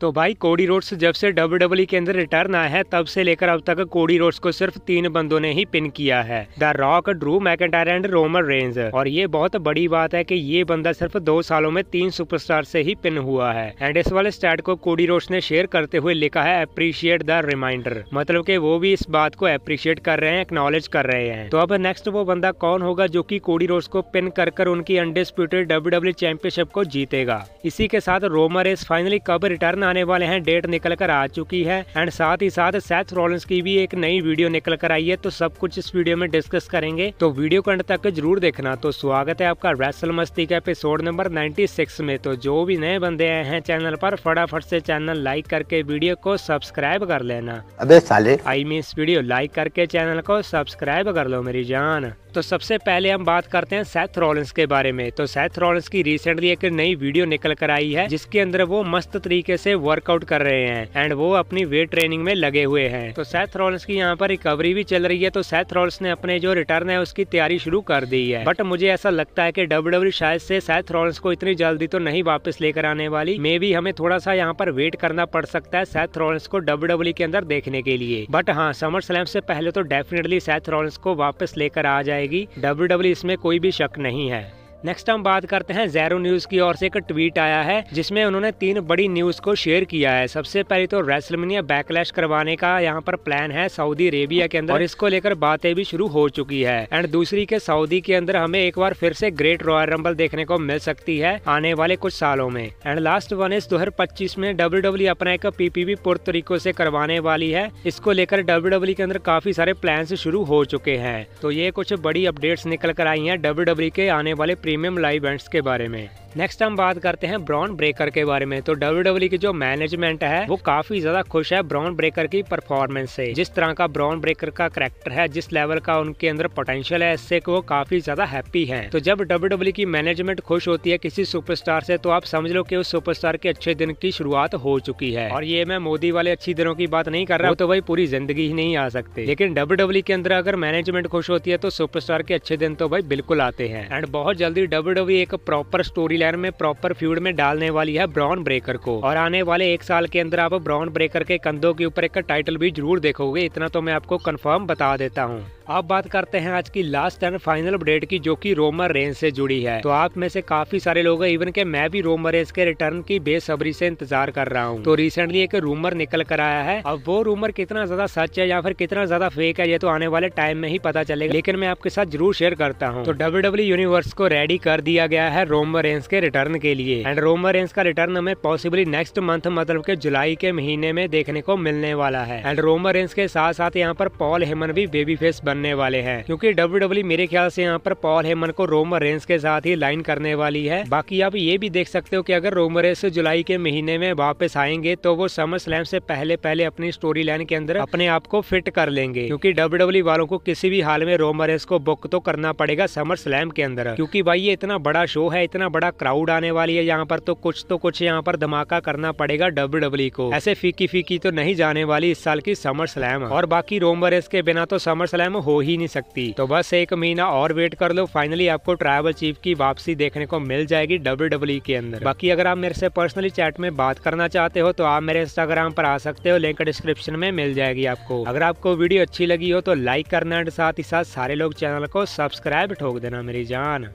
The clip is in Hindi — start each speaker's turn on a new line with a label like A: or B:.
A: तो भाई कोडी रोड्स जब से डब्ल्यू डब्ल्यू e के अंदर रिटर्न आया है तब से लेकर अब तक कोडी रोड्स को सिर्फ तीन बंदों ने ही पिन किया है the Rock Drew McIntyre and Roman Reigns और ये बहुत बड़ी बात है कि ये बंदा सिर्फ दो सालों में तीन सुपरस्टार से ही पिन हुआ है एंड इस वाले स्टैट को कोडी रोड्स ने शेयर करते हुए लिखा है अप्रिशिएट द रिमाइंडर मतलब की वो भी इस बात को अप्रिशिएट कर रहे हैं एक्नोलेज कर रहे हैं तो अब नेक्स्ट वो बंदा कौन होगा जो की कोडी रोड्स को पिन कर कर उनकी अनडिस्प्यूटेड डब्ल्यू चैंपियनशिप को जीतेगा इसी के साथ रोमर इस फाइनली कब रिटर्न आने वाले हैं डेट निकल कर आ चुकी है एंड साथ ही साथ सेथ रॉलिंस की भी एक नई वीडियो निकल कर आई है तो सब कुछ इस वीडियो में डिस्कस करेंगे तो वीडियो को अंत तक जरूर देखना तो स्वागत है आपका रेसल मस्ती का एपिसोड नंबर 96 में तो जो भी नए बंदे आए हैं चैनल पर फटाफट से चैनल लाइक करके वीडियो को सब्सक्राइब कर लेना अबे साले आई मीन वीडियो लाइक करके चैनल को सब्सक्राइब कर लो मेरी जान तो सबसे पहले हम बात करते हैं सेथ रॉलिंस के बारे में तो सेथ रॉलिंस की रिसेंटली एक नई वीडियो निकल कर आई है जिसके अंदर वो मस्त तरीके से वर्कआउट कर रहे हैं एंड वो अपनी वेट ट्रेनिंग में लगे हुए हैं तो सेथ रॉल्स की यहाँ पर रिकवरी भी चल रही है तो सेथ रॉल्स ने अपने जो रिटर्न है उसकी तैयारी शुरू कर दी है बट मुझे ऐसा लगता है की डब्ल्यू e शायद से सेथ रॉल्स को इतनी जल्दी तो नहीं वापस लेकर आने वाली मे भी हमें थोड़ा सा यहाँ पर वेट करना पड़ सकता है सेथ रॉल्स को डब्ल्यू e के अंदर देखने के लिए बट हाँ समर स्लैम से पहले तो डेफिनेटली सेथ रॉल्स को वापस लेकर आ जाएगी डब्ल्यू e इसमें कोई भी शक नहीं है नेक्स्ट हम बात करते हैं जैरो न्यूज की ओर से एक ट्वीट आया है जिसमें उन्होंने तीन बड़ी न्यूज को शेयर किया है सबसे पहले तो रेसलमिनिया बैकलैश करवाने का यहाँ पर प्लान है सऊदी अरेबिया के अंदर और इसको लेकर बातें भी शुरू हो चुकी है एंड दूसरी के सऊदी के अंदर हमें एक बार फिर से ग्रेट रॉयल रंबल देखने को मिल सकती है आने वाले कुछ सालों में एंड लास्ट वन इस दो में डब्ल्यू डब्ल्यू e अपना एक पीपीवी तरीको से करवाने वाली है इसको लेकर डब्ल्यू डब्ल्यू e के अंदर काफी सारे प्लान शुरू हो चुके हैं तो ये कुछ बड़ी अपडेट्स निकल कर आई है डब्ल्यू e के आने वाले प्रीमियम लाइव इवेंट्स के बारे में नेक्स्ट हम बात करते हैं ब्राउन ब्रेकर के बारे में तो डब्ल्यू e की जो मैनेजमेंट है वो काफी ज्यादा खुश है ब्राउन ब्रेकर की परफॉर्मेंस से जिस तरह का ब्राउन ब्रेकर का करेक्टर है जिस लेवल का उनके अंदर पोटेंशियल है इससे वो काफी ज्यादा हैप्पी है तो जब डब्ल्यू e की मैनेजमेंट खुश होती है किसी सुपरस्टार से तो आप समझ लो की उस सुपरस्टार के अच्छे दिन की शुरुआत हो चुकी है और ये मैं मोदी वाले अच्छी दिनों की बात नहीं कर रहा हूँ तो भाई पूरी जिंदगी ही नहीं आ सकते लेकिन डब्ल्यू e के अंदर अगर मैनेजमेंट खुश होती है तो सुपरस्टार के अच्छे दिन तो भाई बिल्कुल आते हैं एंड बहुत जल्दी डब्ल्यू डब्ल्यू e एक प्रॉपर स्टोरी लाइन में प्रॉपर फ्यूड में डालने वाली है ब्राउन ब्रेकर को और आने वाले एक साल के अंदर आप ब्राउन ब्रेकर के कंधों के ऊपर एक टाइटल भी जरूर देखोगे इतना तो मैं आपको कन्फर्म बता देता हूँ अब बात करते हैं आज की लास्ट एंड फाइनल अपडेट की जो कि रोमर रेंज से जुड़ी है तो आप में से काफी सारे लोग हैं इवन के मैं भी रोमर रेंज के रिटर्न की बेसब्री से इंतजार कर रहा हूँ तो रिसेंटली एक रूमर निकल कर आया है अब वो रूमर कितना ज्यादा सच है या फिर कितना ज्यादा फेक है ये तो आने वाले टाइम में ही पता चलेगा लेकिन मैं आपके साथ जरूर शेयर करता हूँ तो डब्ल्यू यूनिवर्स e को रेडी कर दिया गया है रोमर रेंज के रिटर्न के लिए एंड रोमर रेंज का रिटर्न हमें पॉसिबली नेक्स्ट मंथ मतलब के जुलाई के महीने में देखने को मिलने वाला है एंड रोमर रेंज के साथ साथ यहाँ पर पॉल हेमन भी बेबी फेस बन बनने वाले हैं क्योंकि डब्ल्यू e मेरे ख्याल से यहाँ पर पॉल हेमन को रोमर रेंस के साथ ही लाइन करने वाली है बाकी आप ये भी देख सकते हो कि अगर रोमन रेंस जुलाई के महीने में वापस आएंगे तो वो समर स्लैम से पहले पहले अपनी स्टोरी लाइन के अंदर अपने आप को फिट कर लेंगे क्योंकि डब्ल्यू e वालों को किसी भी हाल में रोमन रेंस को बुक तो करना पड़ेगा समर स्लैम के अंदर क्योंकि भाई ये इतना बड़ा शो है इतना बड़ा क्राउड आने वाली है यहाँ पर तो कुछ तो कुछ यहाँ पर धमाका करना पड़ेगा डब्ल्यू e को ऐसे फीकी फीकी तो नहीं जाने वाली इस साल की समर स्लैम और बाकी रोमन रेस के बिना तो समर स्लैम हो ही नहीं सकती तो बस एक महीना और वेट कर लो फाइनली आपको ट्राइबल चीफ की वापसी देखने को मिल जाएगी डब्ल्यू e के अंदर बाकी अगर आप मेरे से पर्सनली चैट में बात करना चाहते हो तो आप मेरे इंस्टाग्राम पर आ सकते हो लिंक डिस्क्रिप्शन में मिल जाएगी आपको अगर आपको वीडियो अच्छी लगी हो तो लाइक करना एंड साथ ही साथ सारे लोग चैनल को सब्सक्राइब ठोक देना मेरी जान